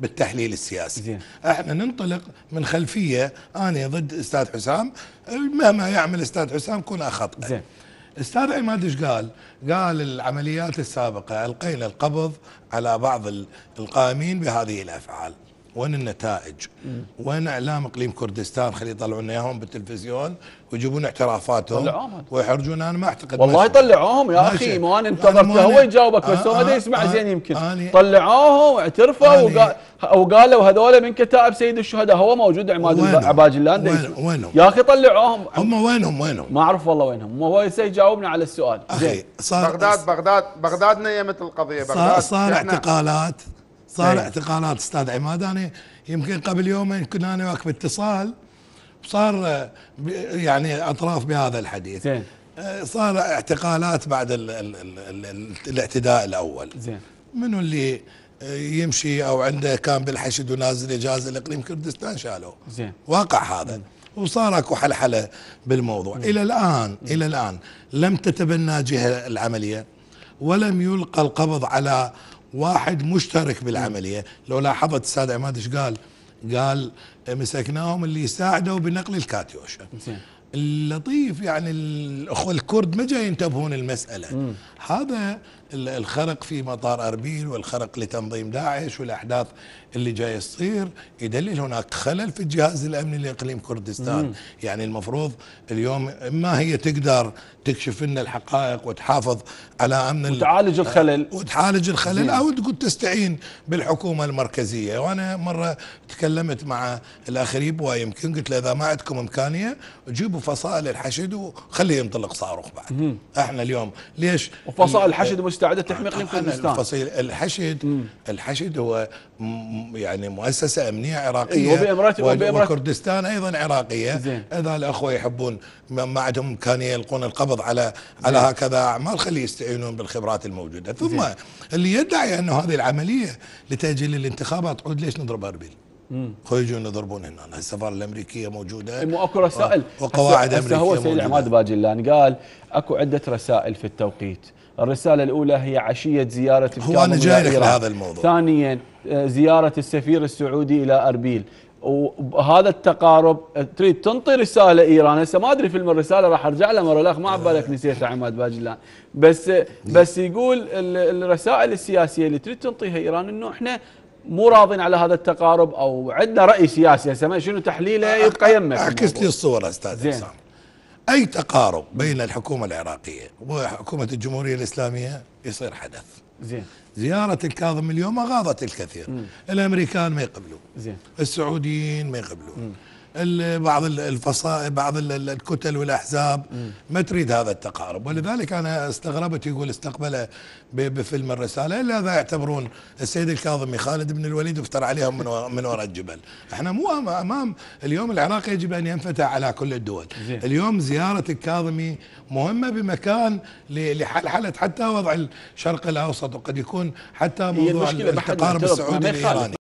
بالتحليل السياسي زين. احنا ننطلق من خلفيه انا ضد استاذ حسام مهما يعمل استاذ حسام كنا خطأ زين استاذ عماد ايش قال؟ قال العمليات السابقه القينا القبض على بعض القائمين بهذه الافعال وين النتائج وين اعلام اقليم كردستان خلي يطلعون اياهم بالتلفزيون ويجيبون اعترافاتهم ويحرجون انا ما اعتقد والله طلعوهم يا اخي ما انا انتظرت هو يجاوبك بس هو ما يسمع زين يمكن طلعوهم واعترفوا وقالوا هذول من كتائب سيد الشهداء هو موجود عماد عباج اللاندي وينهم يا اخي طلعوهم هم وينهم وينهم ما اعرف والله وينهم هو يجاوبنا على السؤال اخي صار بغداد بغداد بغداد نيمت القضيه بغداد صار اعتقالات صار أيه. اعتقالات استاذ عماد انا يمكن قبل يومين كنا انا وياك باتصال صار آه، يعني اطراف بهذا الحديث زين. آه، صار اعتقالات بعد الـ الـ الـ الـ الاعتداء الاول زين منو اللي آه، يمشي او عنده كان بالحشد ونازل اجازه لاقليم كردستان شالوه زين واقع هذا وصار اكو حلحله بالموضوع مم. الى الان مم. الى الان لم تتبنى جهه العمليه ولم يلقى القبض على واحد مشترك بالعملية لو لاحظت السادة عماد ايش قال قال مسكناهم اللي يساعدوا بنقل الكاتيوشا اللطيف يعني الاخوه الكرد ما جاي ينتبهون المساله مم. هذا الخرق في مطار اربيل والخرق لتنظيم داعش والاحداث اللي جاي تصير يدلل هناك خلل في الجهاز الامني لاقليم كردستان مم. يعني المفروض اليوم ما هي تقدر تكشف لنا الحقائق وتحافظ على امن وتعالج الخلل آه، وتعالج الخلل او تقول تستعين بالحكومه المركزيه وانا مره تكلمت مع الاخ ريبوا يمكن قلت له اذا ما عندكم امكانيه جيبوا جيبوا فصائل الحشد وخليه ينطلق صاروخ بعد مم. احنا اليوم ليش وفصائل الحشد مستعده تحمي اقليم كردستان فصيل الحشد مم. الحشد هو يعني مؤسسه امنيه عراقيه أيوة، وبامارات وكردستان ايضا عراقيه زين. اذا الاخوه يحبون ما عندهم امكانيه يلقون القبض على زين. على هكذا اعمال خليه يستعينون بالخبرات الموجوده ثم زين. اللي يدعي انه هذه العمليه لتاجيل الانتخابات عود ليش نضرب اربيل خرجوا انه يضربون هنا السفاره الامريكيه موجوده إيه، مو اكو رسائل آه. وقواعد امريكيه هو سيد عماد باجلان قال اكو عده رسائل في التوقيت الرسالة الأولى هي عشية زيارة هو أنا جاي لك لهذا الموضوع ثانيا آه، زيارة السفير السعودي إلى أربيل وهذا التقارب آه، تريد تنطي رساله ايران هسه ما ادري فيلم الرساله راح ارجع له مره الاخ ما عبالك نسيتها عماد باجلان بس بس يقول الرسائل السياسيه اللي تريد تنطيها ايران انه احنا مو راضين على هذا التقارب او عندنا راي سياسي هسه شنو تحليله يبقى يمك اعكس لي الصوره استاذ زين. حسام اي تقارب بين الحكومه العراقيه وحكومه الجمهوريه الاسلاميه يصير حدث زين زيارة الكاظم اليوم غاضت الكثير مم. الأمريكان ما يقبلون زين السعوديين ما يقبلون مم. بعض الفصائل بعض الكتل والاحزاب ما تريد هذا التقارب ولذلك انا استغربت يقول استقبله بفيلم الرساله الا اذا يعتبرون السيد الكاظمي خالد بن الوليد افترى عليهم من وراء من وراء الجبل احنا مو امام اليوم العراق يجب ان ينفتح على كل الدول اليوم زياره الكاظمي مهمه بمكان لحلحله حتى وضع الشرق الاوسط وقد يكون حتى موضوع التقارب السعودي الايراني